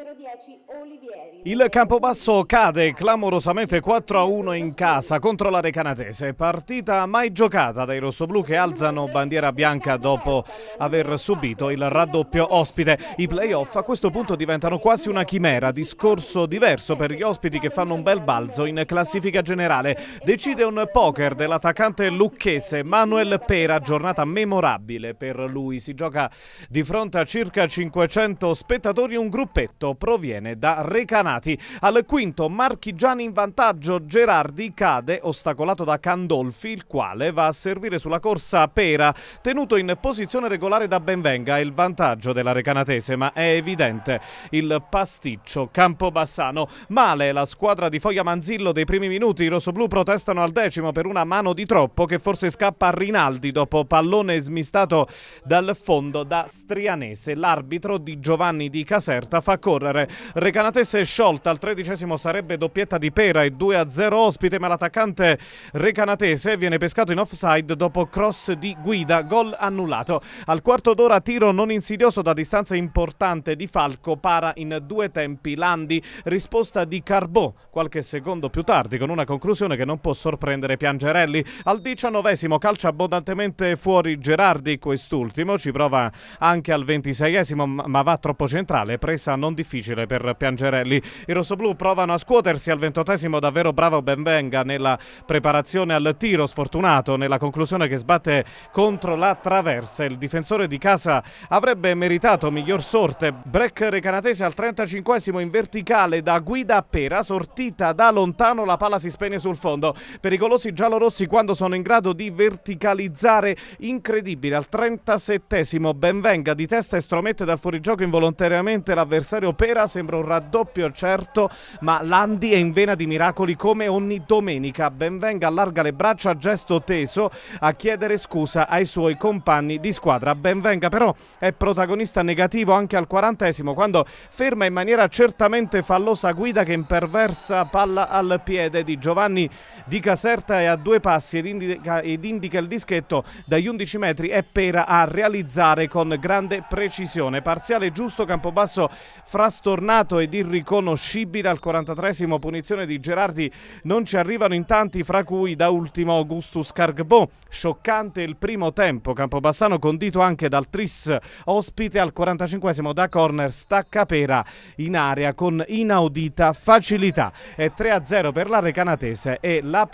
numero 10 Olivieri. Il Campobasso cade clamorosamente 4 a 1 in casa contro la Recanatese. Partita mai giocata dai rossoblù che alzano bandiera bianca dopo aver subito il raddoppio ospite. I playoff a questo punto diventano quasi una chimera. Discorso diverso per gli ospiti che fanno un bel balzo in classifica generale. Decide un poker dell'attaccante lucchese Manuel Pera. Giornata memorabile per lui. Si gioca di fronte a circa 500 spettatori un gruppetto quinto proviene da Recanati. Al quinto Marchigiani in vantaggio, Gerardi cade ostacolato da Candolfi, il quale va a servire sulla corsa Pera, tenuto in posizione regolare da Benvenga, il vantaggio della Recanatese, ma è evidente il pasticcio Campobassano. Male la squadra di Foglia Manzillo dei primi minuti, i rossoblù protestano al decimo per una mano di troppo che forse scappa a Rinaldi dopo pallone smistato dal fondo da Strianese. L'arbitro di Giovanni di Caserta fa corso scorrere. Recanatese sciolta al tredicesimo sarebbe doppietta di Pera e 2-0 ospite, ma l'attaccante recanatese viene pescato in offside dopo cross di guida, gol annullato. Al quarto d'ora tiro non insidioso da distanza importante di Falco, para in due tempi Landi, risposta di Carbò qualche secondo più tardi con una conclusione che non può sorprendere Piangerelli. Al diciannovesimo calcia abbondantemente fuori Gerardi, quest'ultimo ci prova anche al ventiseiesimo ma va troppo centrale, presa non difficile difficile per Piangerelli. I rossoblù provano a scuotersi al ventottesimo, davvero bravo Benvenga nella preparazione al tiro sfortunato, nella conclusione che sbatte contro la traversa. Il difensore di casa avrebbe meritato miglior sorte. Breck recanatese al 35 in verticale da guida pera, sortita da lontano, la palla si spegne sul fondo. Pericolosi giallorossi quando sono in grado di verticalizzare, incredibile. Al 37 Benvenga di testa e stromette dal fuorigioco involontariamente l'avversario Pera, sembra un raddoppio certo, ma Landi è in vena di miracoli come ogni domenica. Benvenga allarga le braccia a gesto teso a chiedere scusa ai suoi compagni di squadra. Benvenga però è protagonista negativo anche al quarantesimo quando ferma in maniera certamente fallosa guida che imperversa palla al piede di Giovanni di Caserta e a due passi ed indica, ed indica il dischetto dagli 11 metri è Pera a realizzare con grande precisione. Parziale giusto, Campobasso fra bastornato ed irriconoscibile al 43 punizione di Gerardi non ci arrivano in tanti fra cui da ultimo Augustus Cargbo scioccante il primo tempo Campobassano condito anche dal Tris ospite al 45 da corner stacca Pera in area con inaudita facilità è 3-0 per la Recanatese e la